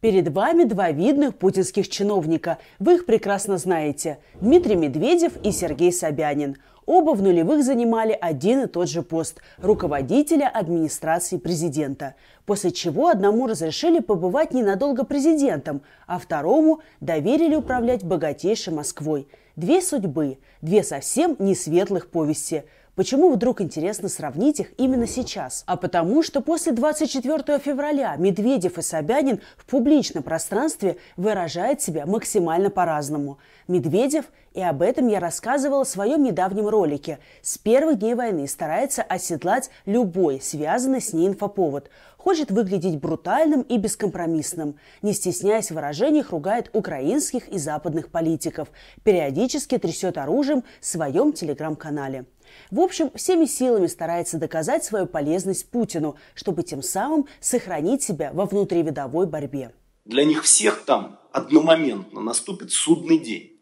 Перед вами два видных путинских чиновника. Вы их прекрасно знаете. Дмитрий Медведев и Сергей Собянин. Оба в нулевых занимали один и тот же пост – руководителя администрации президента. После чего одному разрешили побывать ненадолго президентом, а второму доверили управлять богатейшей Москвой. Две судьбы – Две совсем не светлых повести. Почему вдруг интересно сравнить их именно сейчас? А потому что после 24 февраля Медведев и Собянин в публичном пространстве выражают себя максимально по-разному. Медведев, и об этом я рассказывала в своем недавнем ролике, с первых дней войны старается оседлать любой связанный с ней инфоповод. Хочет выглядеть брутальным и бескомпромиссным. Не стесняясь в выражениях, ругает украинских и западных политиков. Периодически трясет оружие расскажем в своем телеграм-канале. В общем, всеми силами старается доказать свою полезность Путину, чтобы тем самым сохранить себя во внутривидовой борьбе. Для них всех там одномоментно наступит судный день.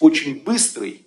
Очень быстрый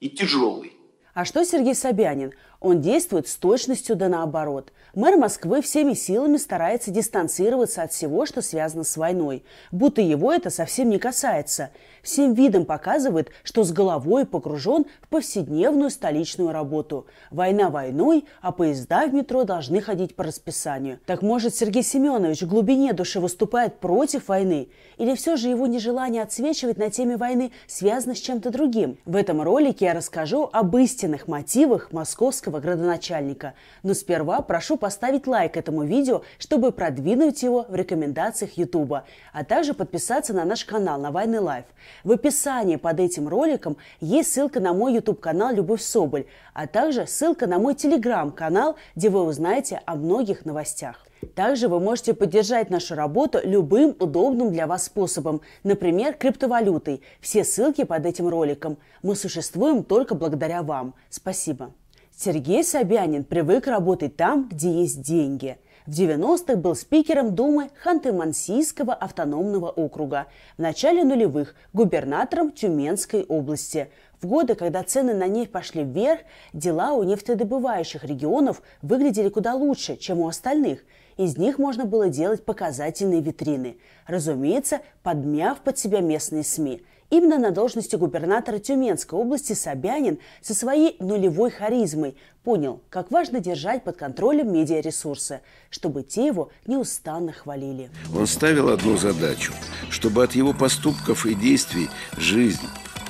и тяжелый. А что Сергей Собянин? Он действует с точностью да наоборот. Мэр Москвы всеми силами старается дистанцироваться от всего, что связано с войной, будто его это совсем не касается. Всем видом показывает, что с головой погружен в повседневную столичную работу. Война войной, а поезда в метро должны ходить по расписанию. Так может Сергей Семенович в глубине души выступает против войны? Или все же его нежелание отсвечивать на теме войны связано с чем-то другим? В этом ролике я расскажу об истинных мотивах московского нашего градоначальника. Но сперва прошу поставить лайк этому видео, чтобы продвинуть его в рекомендациях YouTube, а также подписаться на наш канал «Навальный лайф». В описании под этим роликом есть ссылка на мой YouTube-канал «Любовь Соболь», а также ссылка на мой телеграм-канал, где вы узнаете о многих новостях. Также вы можете поддержать нашу работу любым удобным для вас способом, например, криптовалютой. Все ссылки под этим роликом. Мы существуем только благодаря вам. Спасибо. Сергей Собянин привык работать там, где есть деньги. В 90-х был спикером Думы Ханты-Мансийского автономного округа, в начале нулевых – губернатором Тюменской области. В годы, когда цены на нефть пошли вверх, дела у нефтедобывающих регионов выглядели куда лучше, чем у остальных. Из них можно было делать показательные витрины, разумеется, подмяв под себя местные СМИ – Именно на должности губернатора Тюменской области Собянин со своей нулевой харизмой понял, как важно держать под контролем медиаресурсы, чтобы те его неустанно хвалили. Он ставил одну задачу, чтобы от его поступков и действий жизнь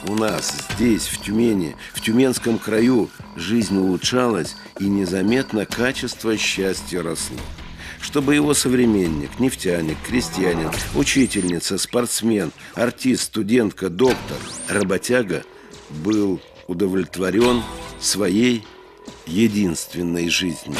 у нас, здесь, в Тюмени, в Тюменском краю, жизнь улучшалась и незаметно качество счастья росло чтобы его современник, нефтяник, крестьянин, учительница, спортсмен, артист, студентка, доктор, работяга был удовлетворен своей единственной жизнью.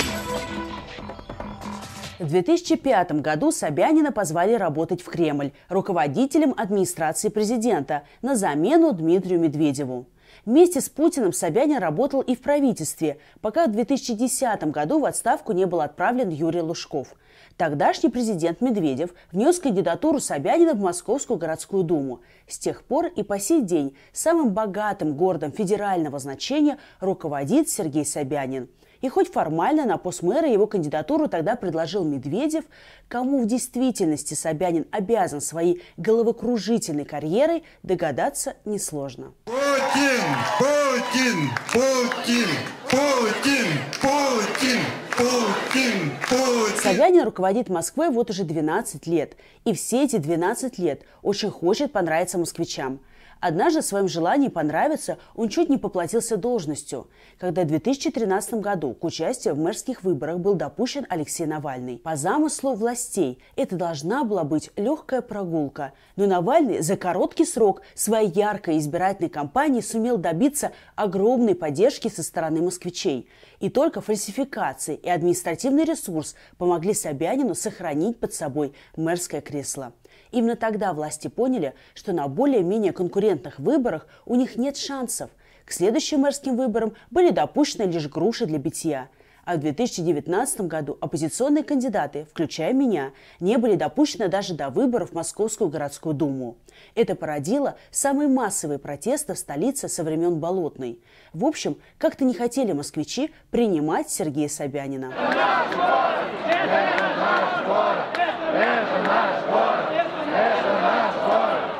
В 2005 году Собянина позвали работать в Кремль руководителем администрации президента на замену Дмитрию Медведеву. Вместе с Путиным Собянин работал и в правительстве, пока в 2010 году в отставку не был отправлен Юрий Лужков. Тогдашний президент Медведев внес кандидатуру Собянина в Московскую городскую думу. С тех пор и по сей день самым богатым городом федерального значения руководит Сергей Собянин – и хоть формально на пост мэра его кандидатуру тогда предложил Медведев, кому в действительности Собянин обязан своей головокружительной карьерой, догадаться несложно. Путин! Путин! Путин! Путин! Путин! Путин, Путин. Собянин руководит Москвой вот уже 12 лет. И все эти 12 лет очень хочет понравиться москвичам – Однажды в своем желании понравиться он чуть не поплатился должностью, когда в 2013 году к участию в мэрских выборах был допущен Алексей Навальный. По замыслу властей это должна была быть легкая прогулка, но Навальный за короткий срок своей яркой избирательной кампании сумел добиться огромной поддержки со стороны москвичей. И только фальсификации и административный ресурс помогли Собянину сохранить под собой мэрское кресло. Именно тогда власти поняли, что на более-менее конкурентных выборах у них нет шансов. К следующим мэрским выборам были допущены лишь груши для битья. А в 2019 году оппозиционные кандидаты, включая меня, не были допущены даже до выборов в Московскую городскую думу. Это породило самые массовые протесты в столице со времен Болотной. В общем, как-то не хотели москвичи принимать Сергея Собянина.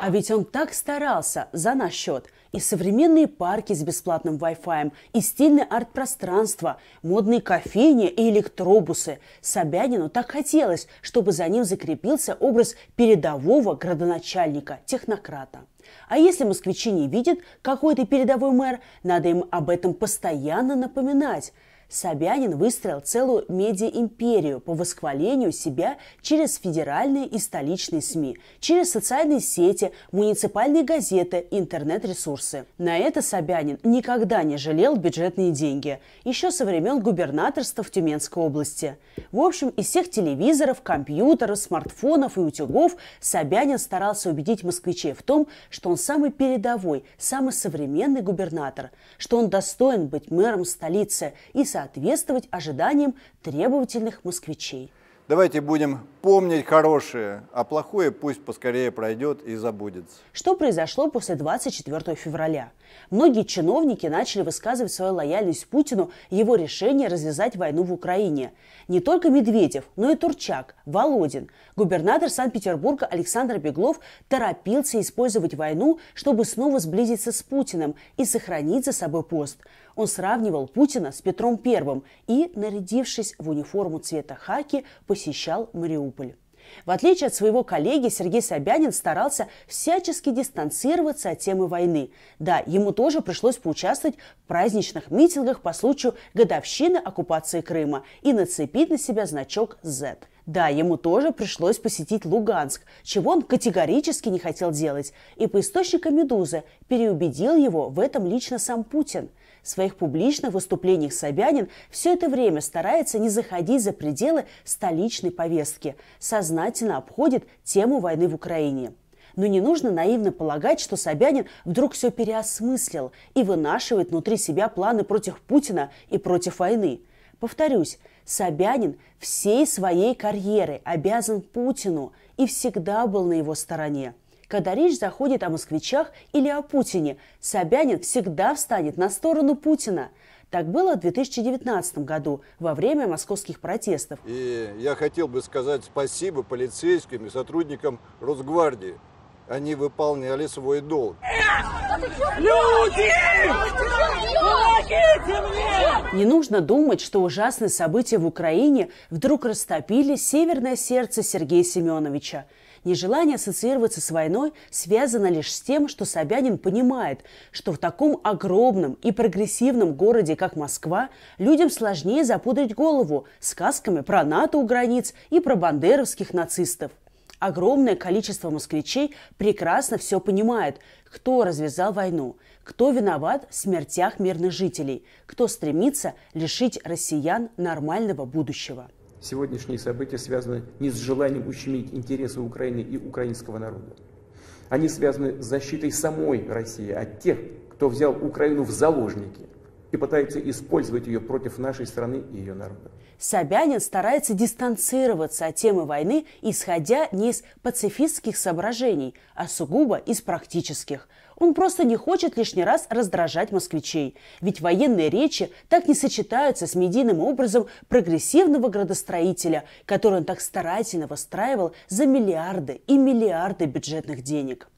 А ведь он так старался за наш счет. И современные парки с бесплатным Wi-Fi, и стильное арт-пространство, модные кофейни и электробусы. Собянину так хотелось, чтобы за ним закрепился образ передового градоначальника, технократа. А если москвичи не видят, какой ты передовой мэр, надо им об этом постоянно напоминать – Собянин выстроил целую медиа-империю по восхвалению себя через федеральные и столичные СМИ, через социальные сети, муниципальные газеты, интернет-ресурсы. На это Собянин никогда не жалел бюджетные деньги, еще со времен губернаторства в Тюменской области. В общем, из всех телевизоров, компьютеров, смартфонов и утюгов Собянин старался убедить москвичей в том, что он самый передовой, самый современный губернатор, что он достоин быть мэром столицы и, соответственно, соответствовать ожиданиям требовательных москвичей. Давайте будем помнить хорошее, а плохое пусть поскорее пройдет и забудется. Что произошло после 24 февраля? Многие чиновники начали высказывать свою лояльность Путину и его решение развязать войну в Украине. Не только Медведев, но и Турчак, Володин. Губернатор Санкт-Петербурга Александр Беглов торопился использовать войну, чтобы снова сблизиться с Путиным и сохранить за собой пост. Он сравнивал Путина с Петром Первым и, нарядившись в униформу цвета хаки, по посещал Мариуполь. В отличие от своего коллеги, Сергей Собянин старался всячески дистанцироваться от темы войны. Да, ему тоже пришлось поучаствовать в праздничных митингах по случаю годовщины оккупации Крыма и нацепить на себя значок «Z». Да, ему тоже пришлось посетить Луганск, чего он категорически не хотел делать. И по источникам «Медузы» переубедил его в этом лично сам Путин – в своих публичных выступлениях Собянин все это время старается не заходить за пределы столичной повестки, сознательно обходит тему войны в Украине. Но не нужно наивно полагать, что Собянин вдруг все переосмыслил и вынашивает внутри себя планы против Путина и против войны. Повторюсь, Собянин всей своей карьеры обязан Путину и всегда был на его стороне. Когда речь заходит о москвичах или о Путине, Собянин всегда встанет на сторону Путина. Так было в 2019 году, во время московских протестов. И я хотел бы сказать спасибо полицейским и сотрудникам Росгвардии. Они выполняли свой долг. Люди! Помогите мне! Не нужно думать, что ужасные события в Украине вдруг растопили северное сердце Сергея Семеновича. Нежелание ассоциироваться с войной связано лишь с тем, что Собянин понимает, что в таком огромном и прогрессивном городе, как Москва, людям сложнее запутать голову сказками про НАТО у границ и про бандеровских нацистов. Огромное количество москвичей прекрасно все понимает, кто развязал войну, кто виноват в смертях мирных жителей, кто стремится лишить россиян нормального будущего сегодняшние события связаны не с желанием ущемить интересы Украины и украинского народа. Они связаны с защитой самой России от тех, кто взял Украину в заложники и пытается использовать ее против нашей страны и ее народа. Собянин старается дистанцироваться от темы войны, исходя не из пацифистских соображений, а сугубо из практических – он просто не хочет лишний раз раздражать москвичей. Ведь военные речи так не сочетаются с медийным образом прогрессивного градостроителя, который он так старательно выстраивал за миллиарды и миллиарды бюджетных денег.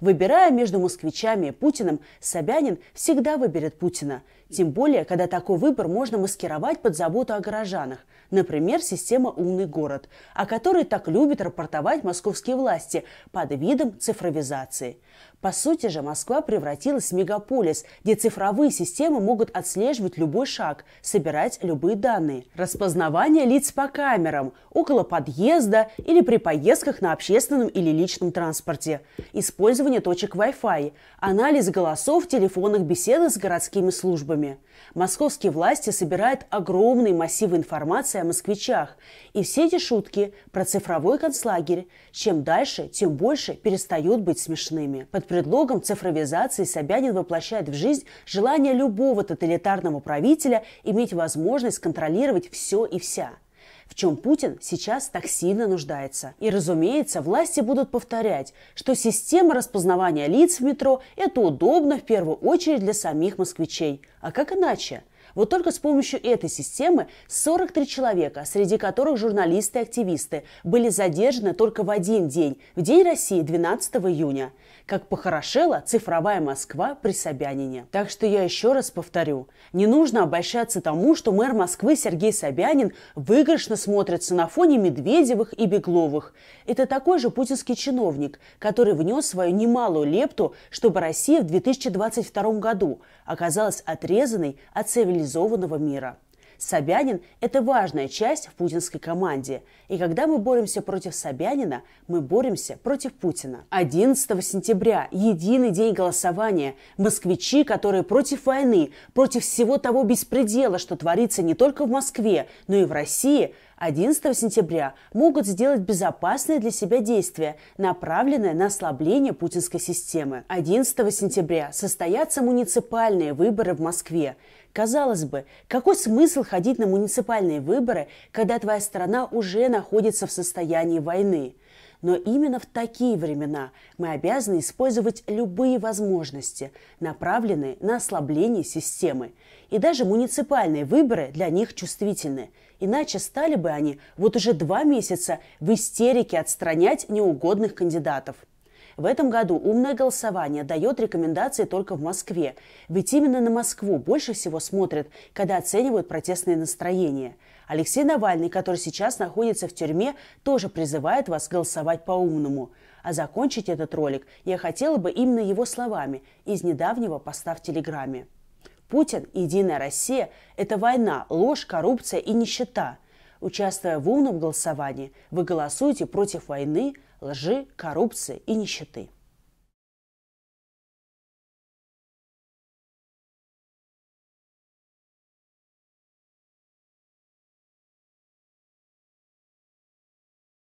Выбирая между москвичами и Путиным, Собянин всегда выберет Путина. Тем более, когда такой выбор можно маскировать под заботу о горожанах, например, система «Умный город», о которой так любят рапортовать московские власти под видом цифровизации. По сути же, Москва превратилась в мегаполис, где цифровые системы могут отслеживать любой шаг, собирать любые данные. Распознавание лиц по камерам, около подъезда или при поездках на общественном или личном транспорте, использование точек Wi-Fi, анализ голосов телефонных беседах с городскими службами, способами. Московские власти собирают огромные массивы информации о москвичах. И все эти шутки про цифровой концлагерь чем дальше, тем больше перестают быть смешными. Под предлогом цифровизации Собянин воплощает в жизнь желание любого тоталитарного правителя иметь возможность контролировать все и вся – в чем Путин сейчас так сильно нуждается. И, разумеется, власти будут повторять, что система распознавания лиц в метро – это удобно в первую очередь для самих москвичей. А как иначе? Вот только с помощью этой системы 43 человека, среди которых журналисты и активисты, были задержаны только в один день, в День России 12 июня как похорошела цифровая Москва при Собянине. Так что я еще раз повторю, не нужно обольщаться тому, что мэр Москвы Сергей Собянин выигрышно смотрится на фоне Медведевых и Бегловых. Это такой же путинский чиновник, который внес свою немалую лепту, чтобы Россия в 2022 году оказалась отрезанной от цивилизованного мира. Собянин – это важная часть в путинской команде. И когда мы боремся против Собянина, мы боремся против Путина. 11 сентября – единый день голосования. Москвичи, которые против войны, против всего того беспредела, что творится не только в Москве, но и в России – 11 сентября могут сделать безопасные для себя действия, направленные на ослабление путинской системы. 11 сентября состоятся муниципальные выборы в Москве. Казалось бы, какой смысл ходить на муниципальные выборы, когда твоя страна уже находится в состоянии войны? Но именно в такие времена мы обязаны использовать любые возможности, направленные на ослабление системы. И даже муниципальные выборы для них чувствительны – Иначе стали бы они вот уже два месяца в истерике отстранять неугодных кандидатов. В этом году умное голосование дает рекомендации только в Москве, ведь именно на Москву больше всего смотрят, когда оценивают протестные настроения. Алексей Навальный, который сейчас находится в тюрьме, тоже призывает вас голосовать по-умному. А закончить этот ролик я хотела бы именно его словами из недавнего поста в Телеграме. Путин и «Единая Россия» – это война, ложь, коррупция и нищета. Участвуя в умном голосовании, вы голосуете против войны, лжи, коррупции и нищеты.